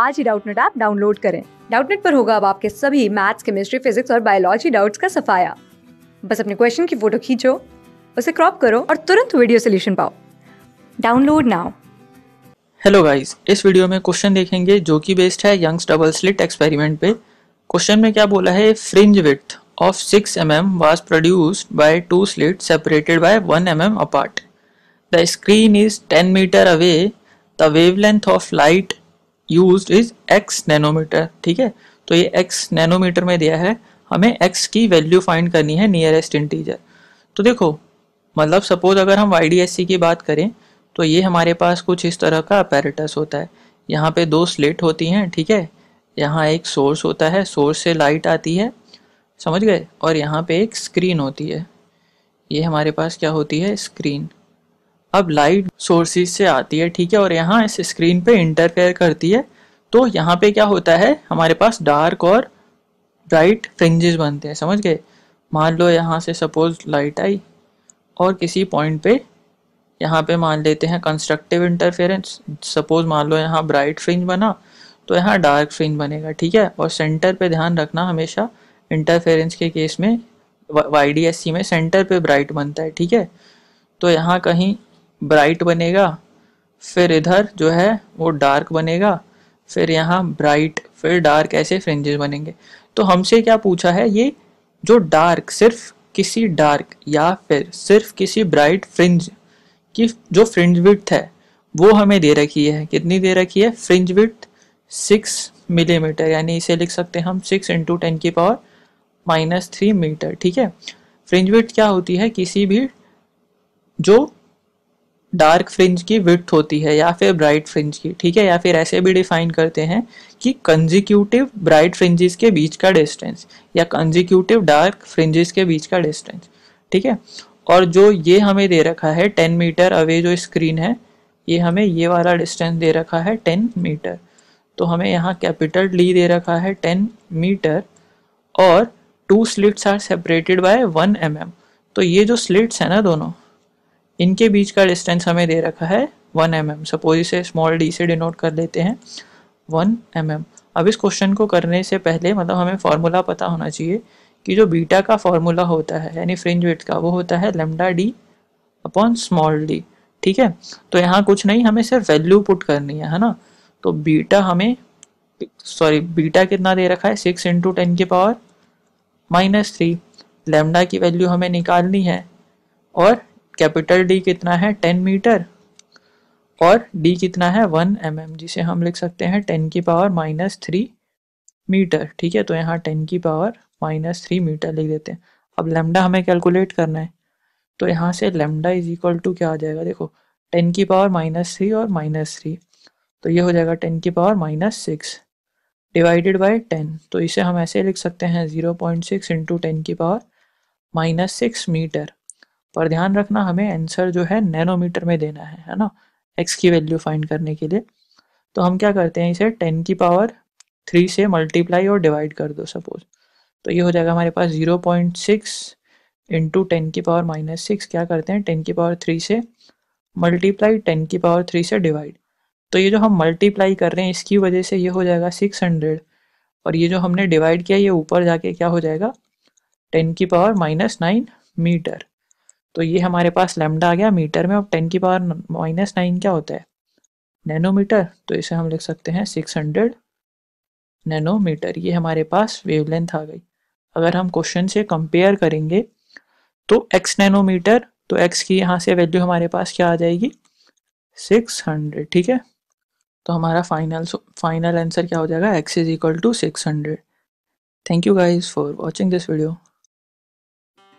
आज ही Doubtnut app download करें डाउटनेट पर होगा अब आपके सभी मैथ्स केमिस्ट्री फिजिक्स और बायोलॉजी डाउट्स का सफाया बस अपने क्वेश्चन की फोटो खींचो उसे क्रॉप करो और तुरंत वीडियो सोल्यूशन पाओ डाउनलोड नाउ हेलो गाइस इस वीडियो में क्वेश्चन देखेंगे जो कि बेस्ड है यंग्स डबल स्लिट एक्सपेरिमेंट पे क्वेश्चन में क्या बोला है fringe width of six M 6 mm was produced by two slits separated by M mm apart. The screen is 10 meter away. The wavelength of light use is X nanometre ठीक है तो ये x nanometre में दिया है हमें x की value find करनी है नियरेस्ट इंटीजर तो देखो मतलब सपोज अगर हम वाई की बात करें तो ये हमारे पास कुछ इस तरह का अपेरेटस होता है यहाँ पे दो स्लेट होती हैं ठीक है यहाँ एक सोर्स होता है सोर्स से लाइट आती है समझ गए और यहाँ पे एक स्क्रीन होती है ये हमारे पास क्या होती है स्क्रीन अब लाइट सोर्सेज से आती है ठीक है और यहाँ इस स्क्रीन पे इंटरफेयर करती है तो यहाँ पे क्या होता है हमारे पास डार्क और ब्राइट फ्रिंजेस बनते हैं समझ गए मान लो यहाँ से सपोज लाइट आई और किसी पॉइंट पे यहाँ पे मान लेते हैं कंस्ट्रक्टिव इंटरफेरेंस सपोज मान लो यहाँ ब्राइट फ्रिंज बना तो यहाँ डार्क फ्रिंज बनेगा ठीक है और सेंटर पे ध्यान रखना हमेशा इंटरफेरेंस के केस में वाई डी एस सी में सेंटर पे ब्राइट बनता है ठीक है तो यहाँ कहीं ब्राइट बनेगा फिर इधर जो है वो डार्क बनेगा फिर यहाँ ब्राइट फिर डार्क ऐसे फ्रिंजेस बनेंगे तो हमसे क्या पूछा है ये जो डार्क सिर्फ किसी डार्क या फिर सिर्फ किसी ब्राइट फ्रिंज की जो फ्रिंज विथ है वो हमें दे रखी है कितनी दे रखी है फ्रिंज विथ सिक्स मिलीमीटर यानी इसे लिख सकते हैं हम सिक्स इंटू टेन की पावर माइनस थ्री मीटर ठीक है फ्रिंज विथ क्या होती है किसी भी जो डार्क फ्रिंज की विथ होती है या फिर ब्राइट फ्रिंज की ठीक है या फिर ऐसे भी डिफाइन करते हैं कि कंजिक्यूटिव ब्राइट फ्रिंजेस के बीच का डिस्टेंस या कंजिक्यूटिव डार्क फ्रिंजेस के बीच का डिस्टेंस ठीक है और जो ये हमें दे रखा है टेन मीटर अवे जो स्क्रीन है ये हमें ये वाला डिस्टेंस दे रखा है टेन मीटर तो हमें यहाँ कैपिटल डी दे रखा है टेन मीटर और two slits are separated by one M तो ये जो स्लिट्स है ना दोनों इनके बीच का डिस्टेंस हमें दे रखा है वन एम एम सपोज इसे स्मॉल डी से डिनोट कर लेते हैं वन एम एम अब इस क्वेश्चन को करने से पहले मतलब हमें फार्मूला पता होना चाहिए कि जो बीटा का फार्मूला होता है यानी फ्रिंज विथ का वो होता है lambda D upon small D ठीक है तो यहाँ कुछ नहीं हमें सिर्फ वैल्यू पुट करनी है है ना तो बीटा हमें सॉरी बीटा कितना दे रखा है सिक्स इंटू टेन के पावर माइनस थ्री लेमडा की वैल्यू हमें निकालनी है और कैपिटल डी कितना है टेन मीटर और डी कितना है वन एम एम जिसे हम लिख सकते हैं टेन की पावर माइनस थ्री मीटर ठीक है तो यहाँ टेन की पावर माइनस थ्री मीटर लिख देते हैं अब लेमडा हमें कैलकुलेट करना है तो यहाँ से लेमडा इज इक्वल टू क्या आ जाएगा देखो टेन की पावर माइनस थ्री और माइनस थ्री तो ये हो जाएगा टेन की power minus six divided by ten तो इसे हम ऐसे लिख सकते हैं zero point six into ten की पावर माइनस सिक्स मीटर पर ध्यान रखना हमें आंसर जो है नैनोमीटर में देना है है ना एक्स की वैल्यू फाइंड करने के लिए तो हम क्या करते हैं इसे टेन की पावर थ्री से मल्टीप्लाई और डिवाइड कर दो सपोज तो ये हो जाएगा हमारे पास zero point six into ten की पावर माइनस सिक्स क्या करते हैं टेन की पावर थ्री से मल्टीप्लाई टेन की पावर थ्री से डिवाइड तो ये जो हम मल्टीप्लाई कर रहे हैं इसकी वजह से ये हो जाएगा सिक्स हंड्रेड और ये जो हमने डिवाइड किया ये ऊपर जाके क्या हो जाएगा टेन की पावर माइनस नाइन मीटर तो ये हमारे पास लेमडा आ गया मीटर में और टेन की पावर माइनस नाइन क्या होता है नैनोमीटर तो इसे हम लिख सकते हैं सिक्स हंड्रेड नैनोमीटर ये हमारे पास वेवलेंथ आ गई अगर हम क्वेश्चन से कंपेयर करेंगे तो x नैनोमीटर तो x की यहाँ से वैल्यू हमारे पास क्या आ जाएगी 600 ठीक है तो हमारा फाइनल फाइनल आंसर क्या हो जाएगा x is equal to hundred thank you guys for watching this video